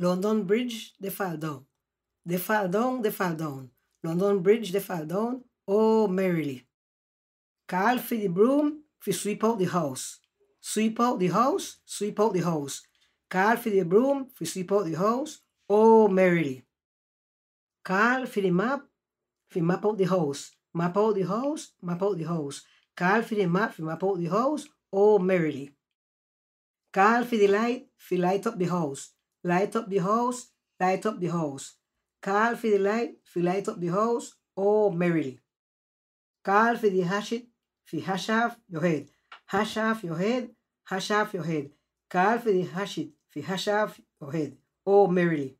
London Bridge, they fell down. They fell down, they fell down. London Bridge, they fell down. Oh, merrily. Carl for the broom, for sweep out the house. Sweep out the house, sweep out the house. Carl for the broom, for sweep out the house. Oh, merrily. Carl for the map, for map out the house. Map out the house, map out the house. Carl for the map, for map out the house. Oh, merrily. Carl for the light, for light up the house light up the house, light up the house. Call for the light, for light up the house, oh merrily. Call for the hatchet, for hash off your head. Hash off your head, hash off your head. Call for the hatchet, for hash off your head, oh merrily.